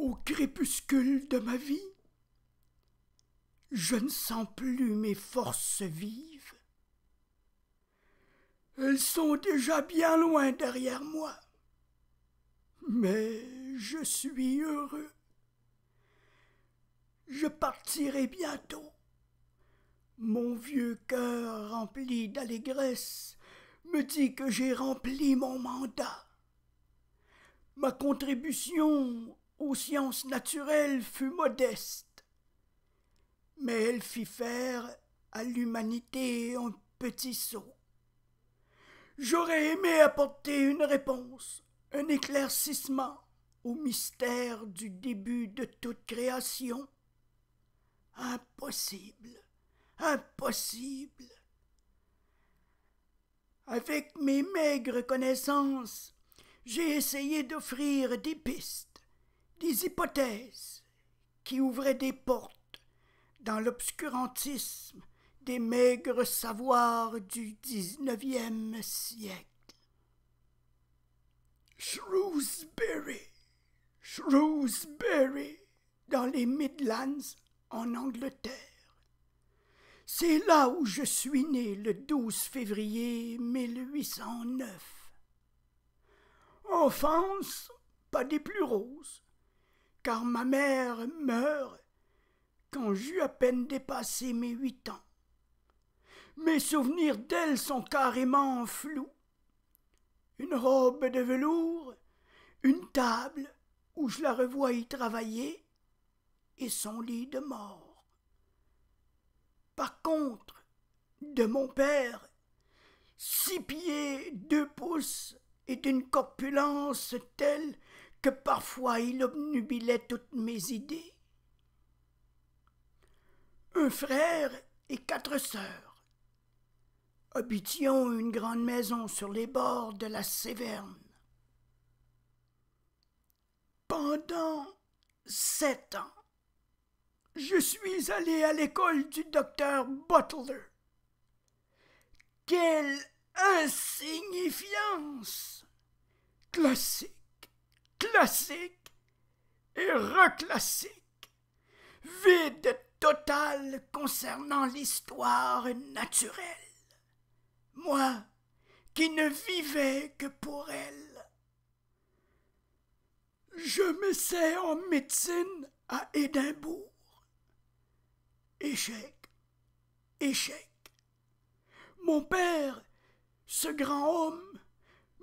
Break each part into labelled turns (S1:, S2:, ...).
S1: Au crépuscule de ma vie,
S2: je ne sens plus mes forces vives. Elles sont déjà bien loin derrière moi. Mais je suis heureux. Je partirai bientôt. Mon vieux cœur rempli d'allégresse me dit que j'ai rempli mon mandat. Ma contribution aux sciences naturelles fut modeste, mais elle fit faire à l'humanité un petit saut. J'aurais aimé apporter une réponse, un éclaircissement au mystère du début de toute création. Impossible, impossible. Avec mes maigres connaissances, j'ai essayé d'offrir des pistes des hypothèses qui ouvraient des portes dans l'obscurantisme des maigres savoirs du XIXe siècle. Shrewsbury, Shrewsbury, dans les Midlands en Angleterre. C'est là où je suis né le 12 février 1809. Enfance, pas des plus roses, car ma mère meurt quand j'eus à peine dépassé mes huit ans. Mes souvenirs d'elle sont carrément flous. Une robe de velours, une table où je la revois y travailler, et son lit de mort. Par contre, de mon père, six pieds, deux pouces, et d'une corpulence telle que parfois il obnubilait toutes mes idées. Un frère et quatre sœurs. Habitions une grande maison sur les bords de la Séverne. Pendant sept ans, je suis allé à l'école du docteur Butler. Quelle insignifiance! Classique classique et reclassique, vide total concernant l'histoire naturelle. Moi, qui ne vivais que pour elle. Je m'essaie en médecine à Édimbourg. Échec, échec. Mon père, ce grand homme,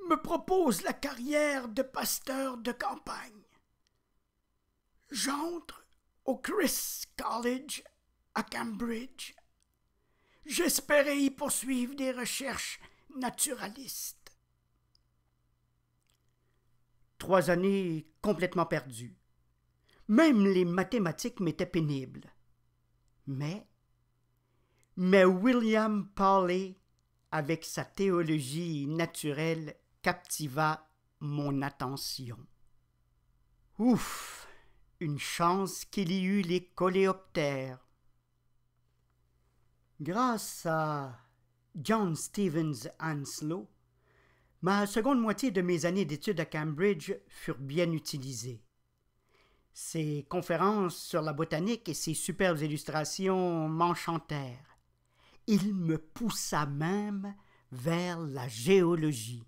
S2: me propose la carrière de pasteur de campagne. J'entre au Chris College à Cambridge. J'espérais y poursuivre des recherches naturalistes.
S1: Trois années complètement perdues. Même les mathématiques m'étaient pénibles. Mais, mais William Pauley, avec sa théologie naturelle captiva mon attention. Ouf Une chance qu'il y eût les coléoptères. Grâce à John Stevens Hanslow, ma seconde moitié de mes années d'études à Cambridge furent bien utilisées. Ses conférences sur la botanique et ses superbes illustrations m'enchantèrent. Il me poussa même vers la géologie.